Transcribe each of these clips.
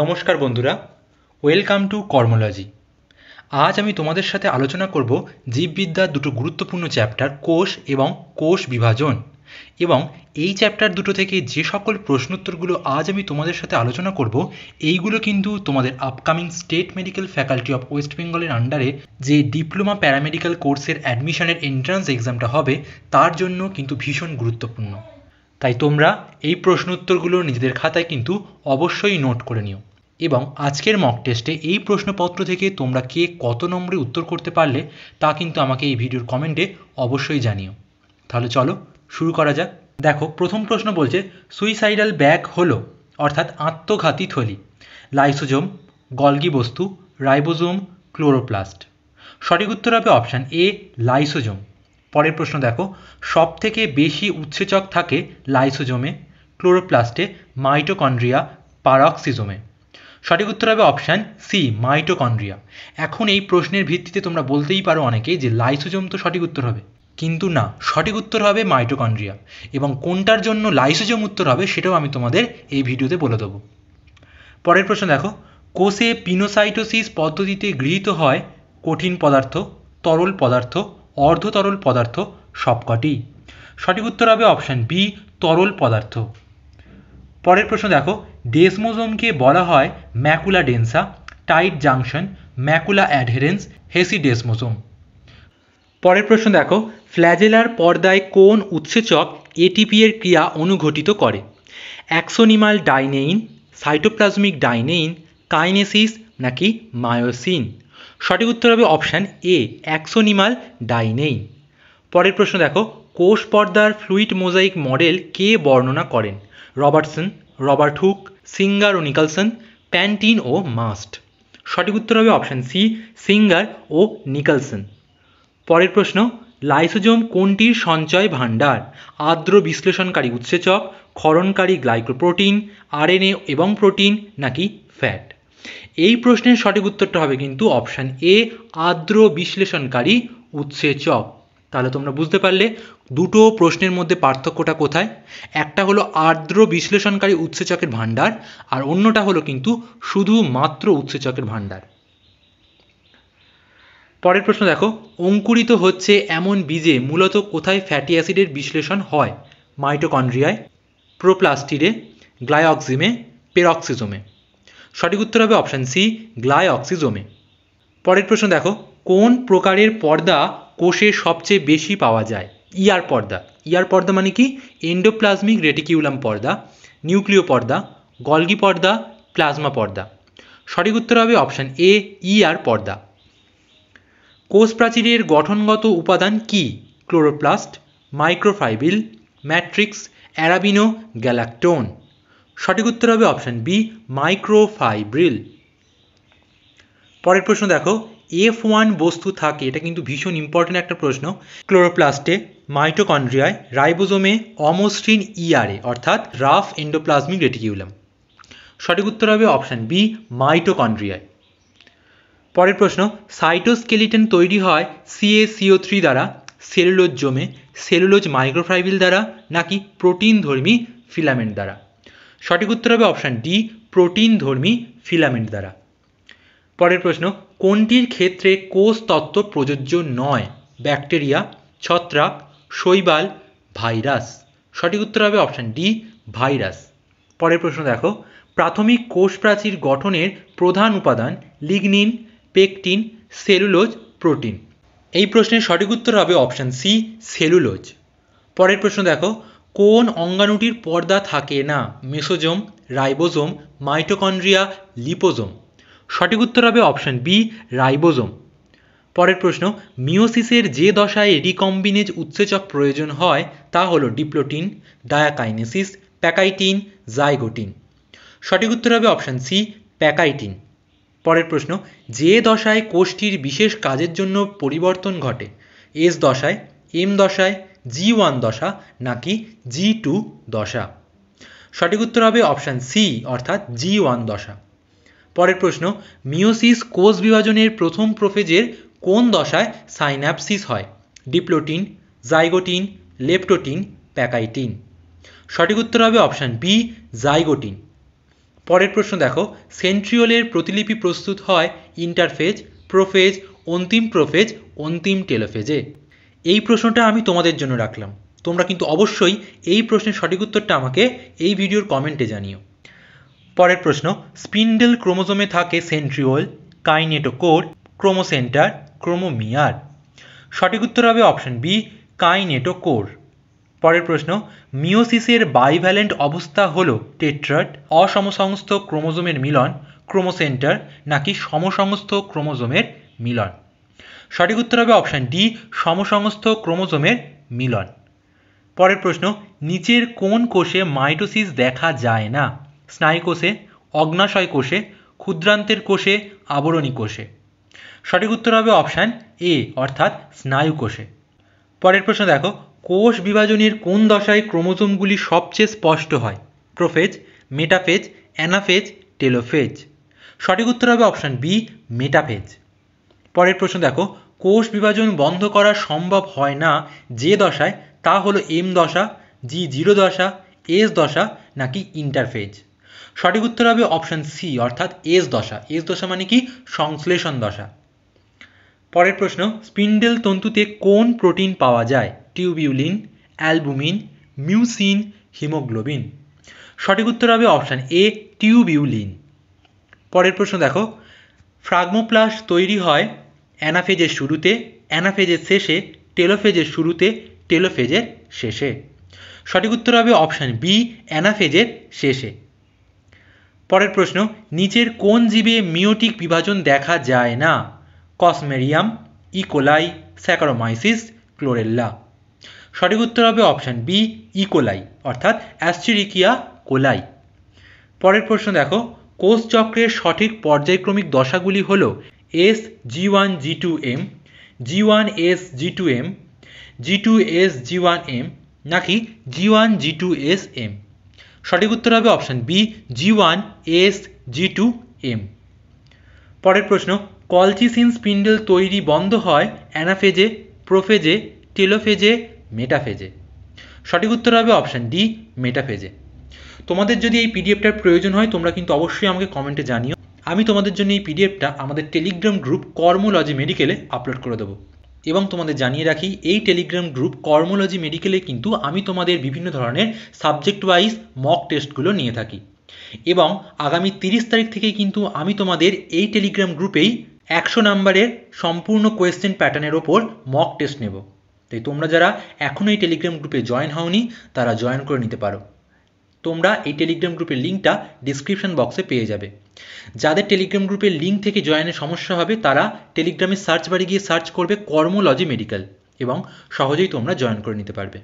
নমস্কার বন্ধুরা welcome to কর্মোলজি আজ আমি তোমাদের সাথে আলোচনা করব জীববিদ্যার দুটো গুরুত্বপূর্ণ চ্যাপ্টার কোষ এবং কোষ বিভাজন এবং এই চ্যাপ্টার দুটো থেকে যে সকল প্রশ্নোত্তরগুলো আজ আমি তোমাদের সাথে আলোচনা করব এইগুলো কিন্তু তোমাদের upcoming state medical faculty of west বেঙ্গলের আন্ডারে যে ডিপ্লোমা প্যারামেডিক্যাল কোর্সের অ্যাডমিশনের এন্ট্রান্স এক্সামটা হবে তার জন্য কিন্তু ভীষণ গুরুত্বপূর্ণ তাই তোমরা এই প্রশ্ন উত্তরগুলো নিজেদের খাতায় কিন্তু অবশ্যই নোট করে নিও এবং আজকের মক টেস্টে এই প্রশ্নপত্র থেকে তোমরা কে কত নম্বরে উত্তর করতে পারলে তা কিন্তু আমাকে এই ভিডিওর কমেন্টে অবশ্যই জানিও তাহলে চলো শুরু করা যাক দেখো প্রথম প্রশ্ন বলছে সুইসাইডাল ব্যাগ হলো অর্থাৎ আত্মঘাতী থলি লাইসোজোম গলগি বস্তু রাইবোজোম ক্লোরোপ্লাস্ট সঠিক উত্তর হবে অপশান এ লাইসোজোম পরের প্রশ্ন দেখো সব থেকে বেশি উৎসেচক থাকে লাইসোজোমে ক্লোরোপ্লাস্টে মাইটোকন্ড্রিয়া পারক্সিজোমে সঠিক উত্তর হবে অপশান সি মাইটোকন্ড্রিয়া এখন এই প্রশ্নের ভিত্তিতে তোমরা বলতেই পারো অনেকেই যে লাইসোজোম তো সঠিক উত্তর হবে কিন্তু না সঠিক উত্তর হবে মাইটোকন্ড্রিয়া এবং কোনটার জন্য লাইসোজোম উত্তর হবে সেটাও আমি তোমাদের এই ভিডিওতে বলে দেবো পরের প্রশ্ন দেখো কোষে পিনোসাইটোসিস পদ্ধতিতে গৃহীত হয় কঠিন পদার্থ তরল পদার্থ অর্ধতরল পদার্থ সবকটি সঠিক উত্তর হবে অপশান বি তরল পদার্থ পরের প্রশ্ন দেখো ডেসমোজোমকে বলা হয় macula densa tight junction macula adherens হেসি ডেসমোজোম পরের প্রশ্ন দেখো ফ্ল্যাজেলার পর্দায় কোন উৎসেচক এটিপি এর ক্রিয়া অনুঘটিত করে axonemal dynein cytoplasmic dynein kinesin নাকি মায়োসিন সঠিক উত্তর হবে অপশান এ ডাই নেই পরের প্রশ্ন দেখো কোষ পর্দার ফ্লুইড মোজাইক মডেল কে বর্ণনা করেন রবার্টসন রবার্ট হুক সিঙ্গার ও নিকলসন প্যান্টিন ও মাস্ট সঠিক উত্তর হবে অপশান সি সিঙ্গার ও নিকলসন পরের প্রশ্ন লাইসোজোম কোনটির সঞ্চয় ভাণ্ডার আর্দ্র বিশ্লেষণকারী উৎসেচক ক্ষরণকারী গ্লাইক্রোপ্রোটিন আরএনএ এবং প্রোটিন নাকি ফ্যাট এই প্রশ্নের সঠিক উত্তরটা হবে কিন্তু অপশান এ আদ্র বিশ্লেষণকারী উৎসেচক তাহলে তোমরা বুঝতে পারলে দুটো প্রশ্নের মধ্যে পার্থক্যটা কোথায় একটা হলো আর্দ্র বিশ্লেষণকারী উৎসেচকের ভাণ্ডার আর অন্যটা হলো কিন্তু শুধু মাত্র উৎসেচকের ভাণ্ডার পরের প্রশ্ন দেখো অঙ্কুরিত হচ্ছে এমন বীজে মূলত কোথায় ফ্যাটি অ্যাসিডের বিশ্লেষণ হয় মাইটোকন্ড্রিয়ায় প্রোপ্লাস্টিডে গ্লাইঅক্সিমে পেরক্সিজমে সঠিক উত্তর হবে অপশান সি গ্লাই অক্সিজোমে পরের প্রশ্ন দেখো কোন প্রকারের পর্দা কোষে সবচেয়ে বেশি পাওয়া যায় ইয়ার e পর্দা ইয়ার e পর্দা মানে কি এন্ডোপ্লাজমিক রেটিকিউলাম পর্দা নিউক্লিয় পর্দা গলগি পর্দা প্লাজমা পর্দা সঠিক উত্তর হবে অপশান এ ইয়ার e পর্দা কোষ প্রাচীরের গঠনগত উপাদান কি ক্লোরোপ্লাস্ট মাইক্রোফাইবিল ম্যাট্রিক্স অ্যারাবিনো গ্যালাকটোন সঠিক উত্তর হবে অপশান বি মাইক্রোফাইব্রিল পরের প্রশ্ন দেখো এফ ওয়ান বস্তু থাকে এটা কিন্তু ভীষণ ইম্পর্টেন্ট একটা প্রশ্ন ক্লোরোপ্লাস্টে মাইটোকন্ড্রিয়ায় রাইবোজোমে অমোস্ট্রিন ইআরএ e অর্থাৎ রাফ এন্ডোপ্লাজমিক রেটিকিউলাম সঠিক উত্তর হবে অপশান বি মাইটোকন্ড্রিয়ায় পরের প্রশ্ন সাইটোস্কেলিটন তৈরি হয় সিএসিও থ্রি দ্বারা সেলুলোজ জমে সেলুলোজ মাইক্রোফাইবিল দ্বারা নাকি প্রোটিন ধর্মী ফিলামেন্ট দ্বারা সঠিক উত্তর হবে অপশান ডি প্রোটিন ধর্মী ফিলামেন্ট দ্বারা পরের প্রশ্ন কোনটির ক্ষেত্রে কোষ তত্ত্ব প্রযোজ্য নয় ব্যাকটেরিয়া ছত্রাক শৈবাল ভাইরাস সঠিক উত্তর হবে অপশান ডি ভাইরাস পরের প্রশ্ন দেখো প্রাথমিক কোষ প্রাচীর গঠনের প্রধান উপাদান লিগনিন পেকটিন সেলুলোজ প্রোটিন এই প্রশ্নের সঠিক উত্তর হবে অপশান সি সেলুলোজ পরের প্রশ্ন দেখো কোন অঙ্গাণুটির পর্দা থাকে না মেসোজোম রাইবোজোম মাইটোকন্ড্রিয়া লিপোজোম সঠিক উত্তর হবে অপশন বি রাইবোজোম পরের প্রশ্ন মিওসিসের যে দশায় রিকম্বিনেজ উৎসেচক প্রয়োজন হয় তা হল ডিপ্লোটিন ডায়াকাইনেসিস প্যাকাইটিন জাইগোটিন সঠিক উত্তর হবে অপশন সি প্যাকাইটিন পরের প্রশ্ন যে দশায় কোষটির বিশেষ কাজের জন্য পরিবর্তন ঘটে এস দশায় এম দশায় জি ওয়ান দশা নাকি জি টু দশা সঠিক উত্তর হবে অপশান সি অর্থাৎ জি ওয়ান দশা পরের প্রশ্ন মিওসিস কোষ বিভাজনের প্রথম প্রোফেজের কোন দশায় সাইন্যাপসিস হয় ডিপ্লোটিন জাইগোটিন লেপটোটিন প্যাকাইটিন সঠিক উত্তর হবে অপশান বি জাইগোটিন পরের প্রশ্ন দেখো সেন্ট্রিওলের প্রতিলিপি প্রস্তুত হয় ইন্টারফেজ প্রোফেজ অন্তিম প্রোফেজ অন্তিম টেলোফেজে এই প্রশ্নটা আমি তোমাদের জন্য রাখলাম তোমরা কিন্তু অবশ্যই এই প্রশ্নের সঠিক উত্তরটা আমাকে এই ভিডিওর কমেন্টে জানিও পরের প্রশ্ন স্পিন্ডেল ক্রোমোজোমে থাকে সেন্ট্রিওল কাইনেটোকোর ক্রোমোসেন্টার ক্রোমোমিয়ার সঠিক উত্তর হবে অপশন বি কাইনেটোকোর পরের প্রশ্ন মিওসিসের বাইভ্যালেন্ট অবস্থা হল টেট্রাট অসমসংস্থ ক্রোমোজোমের মিলন ক্রোমোসেন্টার নাকি সমসংস্থ ক্রোমোজোমের মিলন সঠিক উত্তর হবে অপশান ডি সমসমস্ত ক্রোমোজোমের মিলন পরের প্রশ্ন নিচের কোন কোষে মাইটোসিস দেখা যায় না স্নায়ু কোষে অগ্নাশয় কোষে ক্ষুদ্রান্তের কোষে আবরণী কোষে সঠিক উত্তর হবে অপশান এ অর্থাৎ স্নায়ু কোষে পরের প্রশ্ন দেখো কোষ বিভাজনের কোন দশায় ক্রোমোজোমগুলি সবচেয়ে স্পষ্ট হয় প্রোফেজ মেটাফেজ অ্যানাফেজ টেলোফেজ সঠিক উত্তর হবে অপশান বি মেটাফেজ পরের প্রশ্ন দেখো কোষ বিভাজন বন্ধ করা সম্ভব হয় না যে দশায় তা হলো এম দশা জি জিরো দশা এস দশা নাকি ইন্টারফেজ সঠিক উত্তর হবে অপশান সি অর্থাৎ এস দশা এস দশা মানে কি সংশ্লেষণ দশা পরের প্রশ্ন স্পিন্ডেল তন্তুতে কোন প্রোটিন পাওয়া যায় টিউবিউলিন অ্যালবুমিন মিউসিন হিমোগ্লোবিন সঠিক উত্তর হবে অপশান এ টিউবিউলিন পরের প্রশ্ন দেখো ফ্রাগমোপ্লাস তৈরি হয় অ্যানাফেজের শুরুতে অ্যানাফেজের শেষে টেলোফেজের শুরুতে টেলোফেজের শেষে সঠিক উত্তর হবে অপশান বি অ্যানাফেজের শেষে পরের প্রশ্ন নিচের কোন জীবে মিওটিক বিভাজন দেখা যায় না কসমেরিয়াম ইকোলাই স্যাকারোমাইসিস ক্লোরেল্লা সঠিক উত্তর হবে অপশান বি ইকোলাই e. অর্থাৎ অ্যাস্টিরিকিয়া কোলাই পরের প্রশ্ন দেখো কোষচক্রের সঠিক পর্যায়ক্রমিক দশাগুলি হল S S G G G one one two M G two M G two S G one M নাকি G one G two S M সঠিক উত্তর হবে option B G one S G two M পরের প্রশ্ন colchicine spindle তৈরি বন্ধ হয় অ্যানাফেজে প্রোফেজে টেলোফেজে মেটাফেজে সঠিক উত্তর হবে অপশান ডি মেটাফেজে তোমাদের যদি এই পিডিএফটার প্রয়োজন হয় তোমরা কিন্তু অবশ্যই আমাকে কমেন্টে জানিও আমি তোমাদের জন্য এই পিডিএফটা আমাদের টেলিগ্রাম গ্রুপ কর্মোলজি মেডিকেলে আপলোড করে দেবো এবং তোমাদের জানিয়ে রাখি এই টেলিগ্রাম গ্রুপ কর্মোলজি মেডিকেলে কিন্তু আমি তোমাদের বিভিন্ন ধরনের সাবজেক্ট ওয়াইজ মক টেস্টগুলো নিয়ে থাকি এবং আগামী তিরিশ তারিখ থেকে কিন্তু আমি তোমাদের এই টেলিগ্রাম গ্রুপেই একশো নাম্বারের সম্পূর্ণ কোয়েশ্চেন প্যাটার্নের ওপর মক টেস্ট নেব তাই তোমরা যারা এখনও এই টেলিগ্রাম গ্রুপে জয়েন হওনি তারা জয়েন করে নিতে পারো তোমরা এই টেলিগ্রাম গ্রুপের লিঙ্কটা ডিসক্রিপশন বক্সে পেয়ে যাবে যাদের টেলিগ্রাম গ্রুপের লিঙ্ক থেকে জয়েনের সমস্যা হবে তারা টেলিগ্রামে সার্চ বাড়ি গিয়ে সার্চ করবে কর্মলজি মেডিকেল এবং সহজেই তোমরা জয়েন করে নিতে পারবে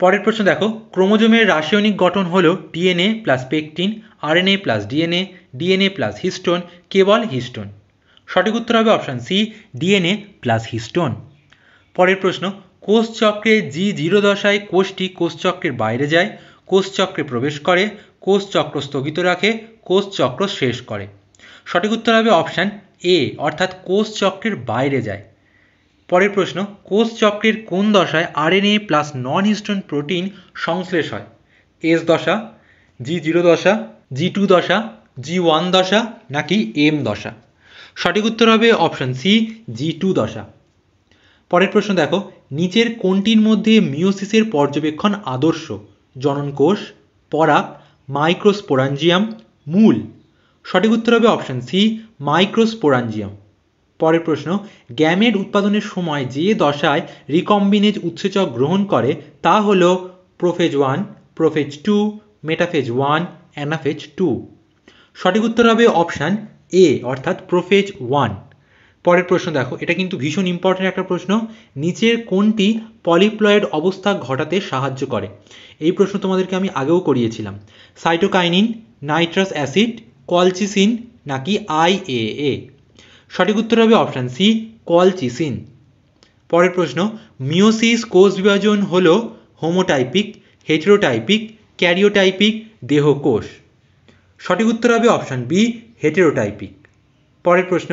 পরের প্রশ্ন দেখো ক্রোমোজোমের রাসায়নিক গঠন হলো DNA plus pectin RNA plus DNA DNA plus histone কেবল হিস্টোন সঠিক উত্তর হবে option C DNA plus histone পরের প্রশ্ন কোষচক্রে জি জিরো দশায় কোষটি কোষচক্রের বাইরে যায় কোষচক্রে প্রবেশ করে কোষচক্র স্থগিত রাখে কোষচক্র শেষ করে সঠিক উত্তর হবে অপশান এ অর্থাৎ কোষচক্রের বাইরে যায় পরের প্রশ্ন কোষচক্রের কোন দশায় RNA plus non histone protein সংশ্লেষ হয় এস দশা জি জিরো দশা জি টু দশা জি ওয়ান দশা নাকি এম দশা সঠিক উত্তর হবে অপশান সি জি টু দশা পরের প্রশ্ন দেখো নিচের কোনটির মধ্যে মিওসিসের পর্যবেক্ষণ আদর্শ জননকোষ পরাক মাইক্রোস্পোরাঞ্জিয়াম মূল সঠিক উত্তর হবে অপশান সি মাইক্রোস্পোরাঞ্জিয়াম পরের প্রশ্ন গ্যামেট উৎপাদনের সময় যে দশায় রিকম্বিনেজ উৎসেচক গ্রহণ করে তা হল prophase one prophase two metaphase one anaphase two সঠিক উত্তর হবে অপশান এ অর্থাৎ প্রোফেজ ওয়ান পরের প্রশ্ন দেখো এটা কিন্তু ভীষণ ইম্পর্টেন্ট একটা প্রশ্ন নিচের কোনটি পলিপ্লয়েড অবস্থা ঘটাতে সাহায্য করে এই প্রশ্ন তোমাদেরকে আমি আগেও করিয়েছিলাম সাইটোকাইনিন নাইট্রাস অ্যাসিড কলচিসিন নাকি আইএএ সঠিক উত্তর হবে অপশান সি কলচিসিন পরের প্রশ্ন মিওসিস কোষ বিভাজন হল হোমোটাইপিক হেটেরোটাইপিক ক্যারিওটাইপিক দেহ কোষ সঠিক উত্তর হবে অপশান বি হেটেরোটাইপিক পরের প্রশ্ন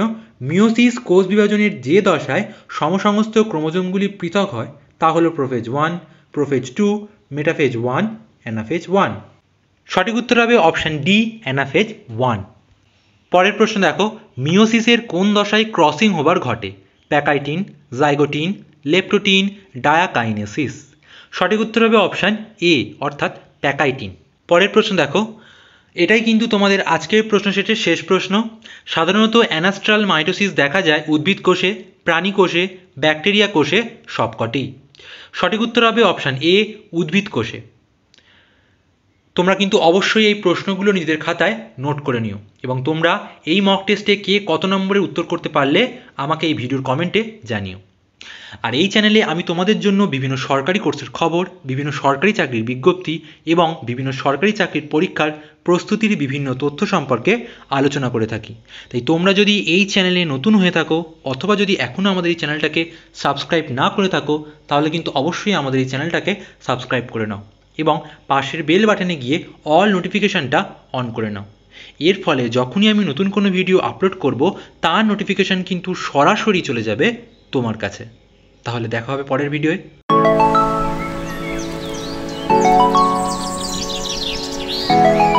মিওসিস কোষ বিভাজনের যে দশায় সমসমস্ত ক্রোমোজোমগুলি পৃথক হয় তা হল prophase one prophase two metaphase one anaphase one সঠিক উত্তর হবে অপশান ডি অ্যানাফেজ ওয়ান পরের প্রশ্ন দেখো মিওসিসের কোন দশায় ক্রসিং হবার ঘটে প্যাকাইটিন জাইগোটিন লেপ্টোটিন ডায়াকাইনেসিস সঠিক উত্তর হবে অপশান এ অর্থাৎ প্যাকাইটিন পরের প্রশ্ন দেখো এটাই কিন্তু তোমাদের আজকের প্রশ্ন সেটের শেষ প্রশ্ন সাধারণত অ্যানাস্ট্রাল মাইটোসিস দেখা যায় উদ্ভিদ কোষে প্রাণী কোষে ব্যাকটেরিয়া কোষে সবকটি সঠিক উত্তর হবে অপশান এ উদ্ভিদ কোষে তোমরা কিন্তু অবশ্যই এই প্রশ্নগুলো নিজেদের খাতায় নোট করে নিও এবং তোমরা এই মক টেস্টে কে কত নম্বরে উত্তর করতে পারলে আমাকে এই ভিডিওর কমেন্টে জানিও আর এই চ্যানেলে আমি তোমাদের জন্য বিভিন্ন সরকারি কোর্সের খবর বিভিন্ন সরকারি চাকরির বিজ্ঞপ্তি এবং বিভিন্ন সরকারি চাকরির পরীক্ষার প্রস্তুতির বিভিন্ন তথ্য সম্পর্কে আলোচনা করে থাকি তাই তোমরা যদি এই চ্যানেলে নতুন হয়ে থাকো অথবা যদি এখনও আমাদের এই চ্যানেলটাকে সাবস্ক্রাইব না করে থাকো তাহলে কিন্তু অবশ্যই আমাদের এই চ্যানেলটাকে সাবস্ক্রাইব করে নাও এবং পাশের বেল বাটনে গিয়ে অল নোটিফিকেশানটা অন করে নাও এর ফলে যখনই আমি নতুন কোনো ভিডিও আপলোড করব তার নোটিফিকেশান কিন্তু সরাসরি চলে যাবে তোমার কাছে তাহলে দেখা হবে পরের ভিডিওয়